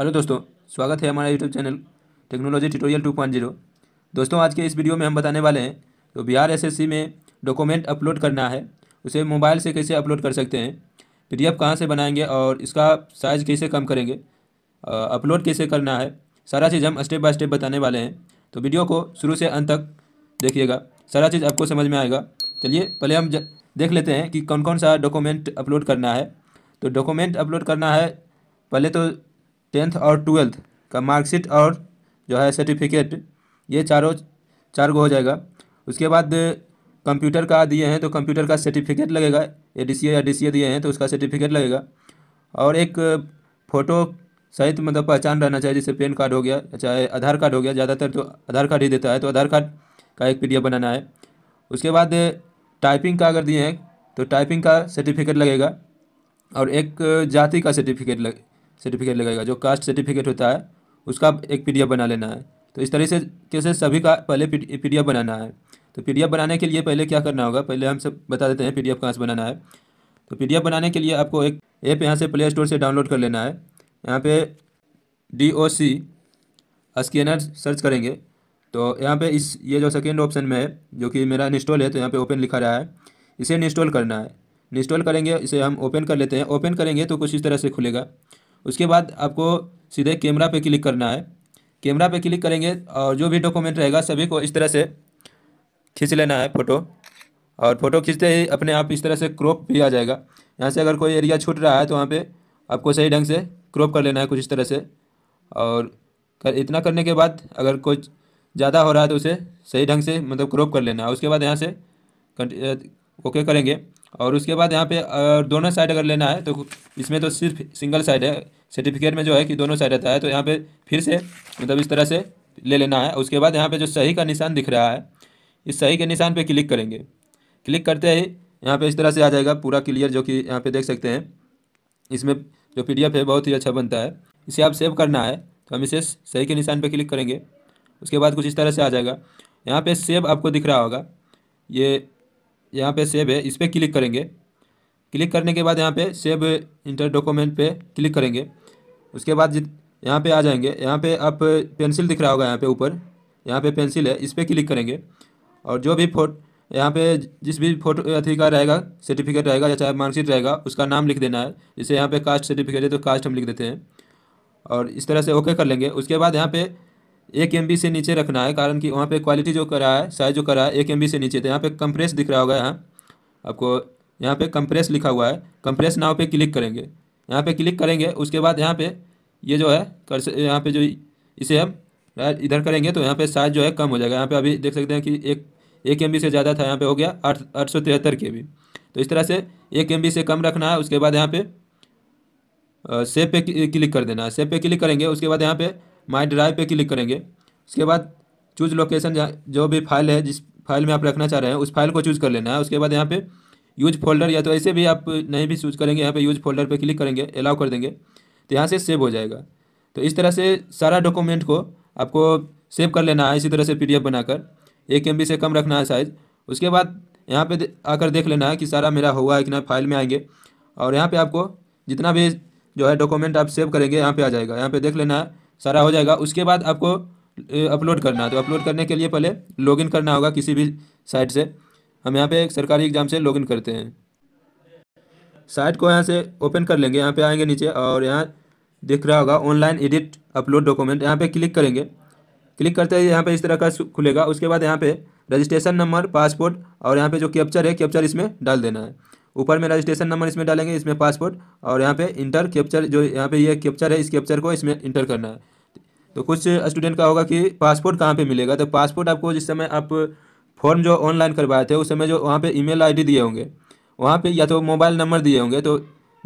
hello दोस्तों स्वागत है हमारे यूट्यूब चैनल टेक्नोलॉजी ट्यूटोरियल 2.0 दोस्तों आज के इस वीडियो में हम बताने वाले हैं तो बिहार एसएससी में डॉक्यूमेंट अपलोड करना है उसे मोबाइल से कैसे अपलोड कर सकते हैं पीडीएफ कहाँ से बनाएंगे और इसका साइज़ कैसे कम करेंगे अपलोड कैसे करना है सारा चीज़ हम स्टेप बाय स्टेप बताने वाले हैं तो वीडियो को शुरू से अंत तक देखिएगा सारा चीज़ आपको समझ में आएगा चलिए पहले हम देख लेते हैं कि कौन कौन सा डॉक्यूमेंट अपलोड करना है तो डॉक्यूमेंट अपलोड करना है पहले तो टेंथ और ट्वेल्थ का मार्कशीट और जो है सर्टिफिकेट ये चारों चार गो हो जाएगा उसके बाद कंप्यूटर का दिए हैं तो कंप्यूटर का सर्टिफिकेट लगेगा ए डी सी या डी सी दिए हैं तो उसका सर्टिफिकेट लगेगा और एक फ़ोटो सहित मतलब पहचान रहना चाहिए जैसे पेन कार्ड हो गया चाहे आधार कार्ड हो गया ज़्यादातर तो आधार कार्ड ही देता है तो आधार कार्ड का एक पी बनाना है उसके बाद टाइपिंग का अगर दिए हैं तो टाइपिंग का सर्टिफिकेट लगेगा और एक जाति का सर्टिफिकेट लग सर्टिफिकेट लगेगा जो कास्ट सर्टिफिकेट होता है उसका एक पी बना लेना है तो इस तरह से कैसे सभी का पहले पी बनाना है तो पी बनाने के लिए पहले क्या करना होगा पहले हम सब बता देते हैं पी डी कहाँ से बनाना है तो पी बनाने के लिए आपको एक ऐप यहाँ से प्ले स्टोर से डाउनलोड कर लेना है यहाँ पे D O C scanner search करेंगे तो यहाँ पे इस ये जो सेकेंड ऑप्शन में है जो कि मेरा इंस्टॉल है तो यहाँ पे ओपन लिखा रहा है इसे इंस्टॉल करना है इंस्टॉल करेंगे इसे हम ओपन कर लेते हैं ओपन करेंगे तो कुछ इस तरह से खुलेगा उसके बाद आपको सीधे कैमरा पे क्लिक करना है कैमरा पे क्लिक करेंगे और जो भी डॉक्यूमेंट रहेगा सभी को इस तरह से खींच लेना है फ़ोटो और फ़ोटो खींचते ही अपने आप इस तरह से क्रॉप भी आ जाएगा यहाँ से अगर कोई एरिया छूट रहा है तो वहाँ पर आपको सही ढंग से क्रॉप कर लेना है कुछ इस तरह से और कर इतना करने के बाद अगर कुछ ज़्यादा हो रहा है तो उसे सही ढंग से मतलब क्रॉप कर लेना है उसके बाद यहाँ से ओके करेंगे और उसके बाद यहाँ पे दोनों साइड अगर लेना है तो इसमें तो सिर्फ सिंगल साइड है सर्टिफिकेट में जो है कि दोनों साइड रहता है तो यहाँ पे फिर से मतलब इस तरह से ले लेना है उसके बाद यहाँ पे जो सही का निशान दिख रहा है इस सही के निशान पे क्लिक करेंगे क्लिक करते ही यहाँ पे इस तरह से आ जाएगा पूरा क्लियर जो कि यहाँ पर देख सकते हैं इसमें जो पी है बहुत ही अच्छा बनता है इसे आप सेव करना है तो हम इसे सही के निशान पर क्लिक करेंगे उसके बाद कुछ इस तरह से आ जाएगा यहाँ पर सेव आपको दिख रहा होगा ये यहाँ पे सेव है इस पर क्लिक करेंगे क्लिक करने के बाद यहाँ पे सेव इंटर डॉक्यूमेंट पे क्लिक करेंगे उसके बाद जित यहाँ पर आ जाएंगे यहाँ पे आप पेंसिल दिख रहा होगा यहाँ पे ऊपर यहाँ पे पेंसिल है इस पर क्लिक करेंगे और जो भी फोट यहाँ पे जिस भी फोटो अथी का रहेगा सर्टिफिकेट रहेगा या चाहे मार्कशीट रहेगा उसका नाम लिख देना है जैसे यहाँ पे कास्ट सर्टिफिकेट है तो कास्ट हम लिख देते हैं और इस तरह से ओके कर लेंगे उसके बाद यहाँ पे एक एम से नीचे रखना है कारण कि वहाँ पे क्वालिटी जो करा है साइज जो करा है एक एम से नीचे तो यहाँ पे कंप्रेस दिख रहा होगा यहाँ आपको यहाँ पे कंप्रेस लिखा हुआ है कंप्रेस नाव पे क्लिक करेंगे यहाँ पे क्लिक करेंगे उसके बाद यहाँ पे ये जो है कर यहाँ पे जो इसे हम इधर करेंगे तो यहाँ पे साइज जो है कम हो जाएगा यहाँ पर अभी देख सकते हैं कि एक एक एम से ज़्यादा था यहाँ पर हो गया आठ आठ सौ तिहत्तर के बी तो इस तरह से एक एम से कम रखना है उसके बाद यहाँ पर सेब पे क्लिक कर देना है सेब पे क्लिक करेंगे उसके बाद यहाँ पर माई ड्राइव पे क्लिक करेंगे उसके बाद चूज लोकेशन जो भी फाइल है जिस फाइल में आप रखना चाह रहे हैं उस फाइल को चूज कर लेना है उसके बाद यहाँ पे यूज फोल्डर या तो ऐसे भी आप नहीं भी चूज करेंगे यहाँ पे यूज फोल्डर पे क्लिक करेंगे अलाउ कर देंगे तो यहाँ से सेव हो जाएगा तो इस तरह से सारा डॉक्यूमेंट को आपको सेव कर लेना है इसी तरह से पी बनाकर एक एम से कम रखना है साइज़ उसके बाद यहाँ पे आकर देख लेना है कि सारा मेरा हुआ है कि ना फाइल में आएंगे और यहाँ पे आपको जितना भी जो है डॉक्यूमेंट आप सेव करेंगे यहाँ पे आ जाएगा यहाँ पे देख लेना है सारा हो जाएगा उसके बाद आपको अपलोड करना है तो अपलोड करने के लिए पहले लॉगिन करना होगा किसी भी साइट से हम यहाँ पे सरकारी एग्ज़ाम से लॉगिन करते हैं साइट को यहाँ से ओपन कर लेंगे यहाँ पे आएंगे नीचे और यहाँ दिख रहा होगा ऑनलाइन एडिट अपलोड डॉक्यूमेंट यहाँ पे क्लिक करेंगे क्लिक करते ही यहाँ पे इस तरह का खुलेगा उसके बाद यहाँ पे रजिस्ट्रेशन नंबर पासपोर्ट और यहाँ पे जो कैप्चर है कैप्चर इसमें डाल देना है ऊपर में रजिस्ट्रेशन नंबर इसमें डालेंगे इसमें पासपोर्ट और यहाँ पे इंटर कैप्चर जो यहाँ पे ये यह कैप्चर है इस कैप्चर को इसमें इंटर करना है तो कुछ स्टूडेंट का होगा कि पासपोर्ट कहाँ पे मिलेगा तो पासपोर्ट आपको जिस समय आप फॉर्म जो ऑनलाइन करवाए थे उस समय जो वहाँ पर ई मेल दिए होंगे वहाँ पर या तो मोबाइल नंबर दिए होंगे तो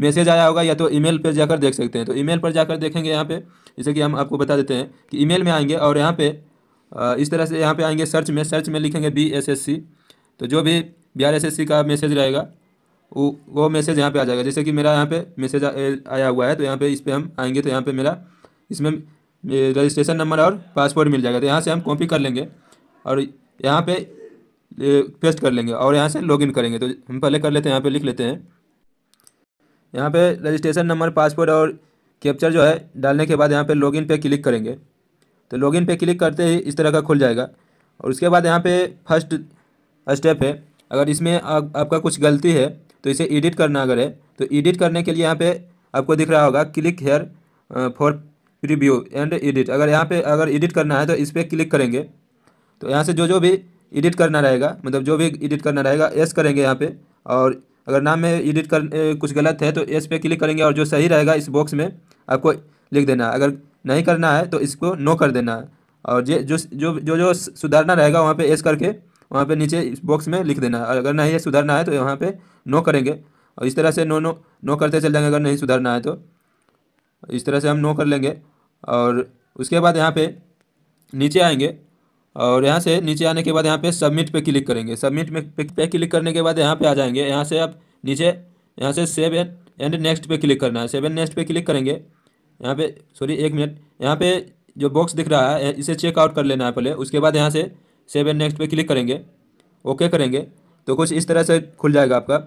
मैसेज आया होगा या तो ई पर जाकर देख सकते हैं तो ई पर जाकर देखेंगे यहाँ पर जैसे कि हम आपको बता देते हैं कि ई में आएंगे और यहाँ पर इस तरह से यहाँ पर आएंगे सर्च में सर्च में लिखेंगे बी एस एस सी तो जो भी बिहार एस एस सी का मैसेज रहेगा वो मैसेज यहाँ पे आ जाएगा जैसे कि मेरा यहाँ पे मैसेज आया हुआ है तो यहाँ पे इस पर हम आएंगे तो यहाँ पे मेरा इसमें रजिस्ट्रेशन नंबर और पासवर्ड मिल जाएगा तो यहाँ से हम कॉपी कर लेंगे और यहाँ पे पेस्ट कर लेंगे और यहाँ से लॉगिन करेंगे तो हम पहले कर लेते हैं यहाँ पे लिख लेते हैं यहाँ पे रजिस्ट्रेशन नंबर पासवर्ड और कैप्चर जो है डालने के बाद यहाँ पे लॉगिन पे क्लिक करेंगे तो लॉगिन पे क्लिक करते ही इस तरह का खुल जाएगा और उसके बाद यहाँ पे फर्स्ट स्टेप है अगर इसमें आप, आपका कुछ गलती है तो इसे एडिट करना अगर है तो एडिट करने के लिए यहाँ पे आपको दिख रहा होगा click here for review and edit अगर यहाँ पे अगर एडिट करना है तो इस पर क्लिक करेंगे तो यहाँ से जो जो भी एडिट करना रहेगा मतलब जो भी एडिट करना रहेगा एस करेंगे यहाँ पे और अगर नाम में एडिट कर कुछ गलत है तो एस पे क्लिक करेंगे और जो सही रहेगा इस बॉक्स में आपको लिख देना है अगर नहीं करना है तो इसको नो कर देना है और जो जो जो सुधारना रहेगा वहाँ पर एस करके वहाँ पे नीचे इस बॉक्स में लिख देना है अगर नहीं है सुधारना है तो यहाँ पे नो करेंगे और इस तरह से नो नो नो करते चल जाएंगे अगर नहीं सुधारना है तो इस तरह से हम नो कर लेंगे और उसके बाद यहाँ पे नीचे आएंगे और यहाँ से नीचे आने के बाद यहाँ पे सबमिट पे क्लिक करेंगे सबमिट में पे, पे क्लिक करने के बाद यहाँ पे आ जाएंगे यहाँ से आप नीचे यहाँ से सेव एंड एंड नेक्स्ट पे क्लिक करना है सेव एंड नेक्स्ट पे क्लिक करेंगे यहाँ पे सॉरी एक मिनट यहाँ पे जो बॉक्स दिख रहा है इसे चेकआउट कर लेना है पहले उसके बाद यहाँ से सेव एंड नेक्स्ट पे क्लिक करेंगे ओके करेंगे तो कुछ इस तरह से खुल जाएगा आपका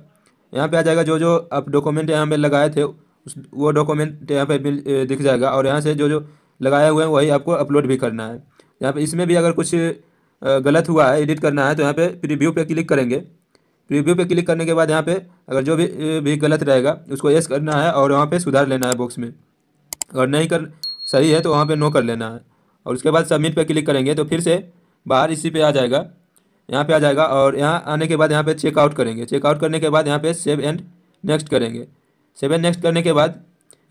यहाँ पे आ जाएगा जो जो आप डॉक्यूमेंट यहाँ पे लगाए थे उस वो डॉक्यूमेंट यहाँ पे मिल दिख जाएगा और यहाँ से जो जो लगाए हुए हैं वही आपको अपलोड भी करना है यहाँ पे इसमें भी अगर कुछ गलत हुआ है एडिट करना है तो यहाँ पे प्रीव्यू पे क्लिक करेंगे प्रीव्यू पे क्लिक करने के बाद यहाँ पे अगर जो भी भी गलत रहेगा उसको येस करना है और वहाँ पर सुधार लेना है बॉक्स में अगर नहीं कर सही है तो वहाँ पर नो कर लेना है और उसके बाद सबमिट पर क्लिक करेंगे तो फिर से बाहर इसी पे आ जाएगा यहाँ पे आ जाएगा और यहाँ आने के बाद यहाँ पे चेकआउट करेंगे चेकआउट करने के बाद यहाँ पे सेव एंड नेक्स्ट करेंगे सेव एंड नेक्स्ट करने के बाद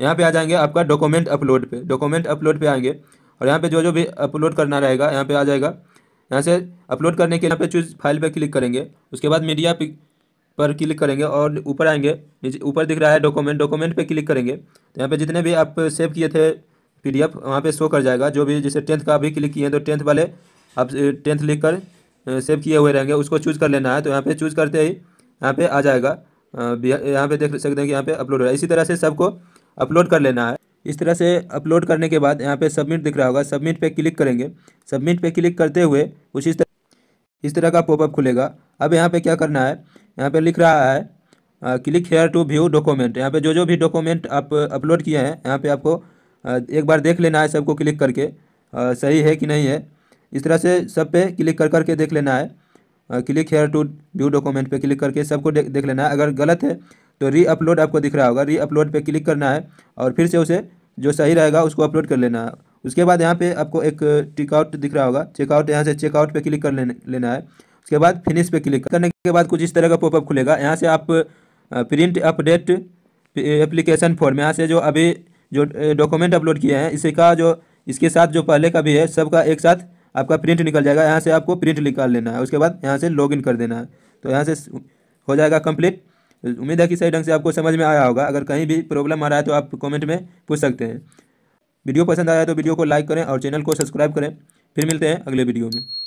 यहाँ पे आ जाएंगे आपका डॉक्यूमेंट अपलोड पे डॉक्यूमेंट अपलोड पे आएंगे और यहाँ पे जो जो भी अपलोड करना रहेगा यहाँ पे आ जाएगा यहाँ से अपलोड करने के यहाँ पे चूज फाइल पे क्लिक करेंगे उसके बाद मीडिया पर क्लिक करेंगे और ऊपर आएंगे ऊपर दिख रहा है डॉक्यूमेंट डॉक्यूमेंट पे क्लिक करेंगे तो यहाँ पे जितने भी आप सेव किए थे पीडीएफ वहाँ पे शो कर जाएगा जो भी जैसे टेंथ का भी क्लिक किए हैं तो टेंथ वाले आप टेंथ लिख कर सेव किए हुए रहेंगे उसको चूज कर लेना है तो यहाँ पे चूज करते ही यहाँ पे आ जाएगा यहाँ पे देख सकते हैं कि यहाँ पे अपलोड हो रहा है इसी तरह से सबको अपलोड कर लेना है इस तरह से अपलोड करने के बाद यहाँ पे सबमिट दिख रहा होगा सबमिट पे क्लिक करेंगे सबमिट पे क्लिक करते हुए उसी तरह इस तरह का पॉपअप खुलेगा अब यहाँ पे क्या करना है यहाँ पे लिख रहा है click here to view document यहाँ पे जो जो भी डॉक्यूमेंट आप अपलोड किए हैं यहाँ पे आपको एक बार देख लेना है सबको क्लिक करके सही है कि नहीं है इस तरह से सब पे क्लिक कर करके देख लेना है click here to view document पे क्लिक करके सबको दे, देख लेना है अगर गलत है तो री अपलोड आपको दिख रहा होगा री अपलोड पे क्लिक करना है और फिर से उसे जो सही रहेगा उसको अपलोड कर लेना है उसके बाद यहाँ पे आपको एक टिकआउट दिख रहा होगा चेकआउट यहाँ से चेकआउट पे क्लिक कर लेना है उसके बाद फिनिश पे क्लिक करने के बाद कुछ इस तरह का पॉपअप खुलेगा यहाँ से आप प्रिंट अपडेट एप्लीकेशन फॉर्म यहाँ से जो अभी जो डॉक्यूमेंट अपलोड किए हैं इसी का जो इसके साथ जो पहले का भी है सबका एक साथ आपका प्रिंट निकल जाएगा यहाँ से आपको प्रिंट निकाल लेना है उसके बाद यहाँ से लॉगिन कर देना है तो यहाँ से हो जाएगा कंप्लीट उम्मीद है कि सही ढंग से आपको समझ में आया होगा अगर कहीं भी प्रॉब्लम आ रहा है तो आप कमेंट में पूछ सकते हैं वीडियो पसंद आया तो वीडियो को लाइक करें और चैनल को सब्सक्राइब करें फिर मिलते हैं अगले वीडियो में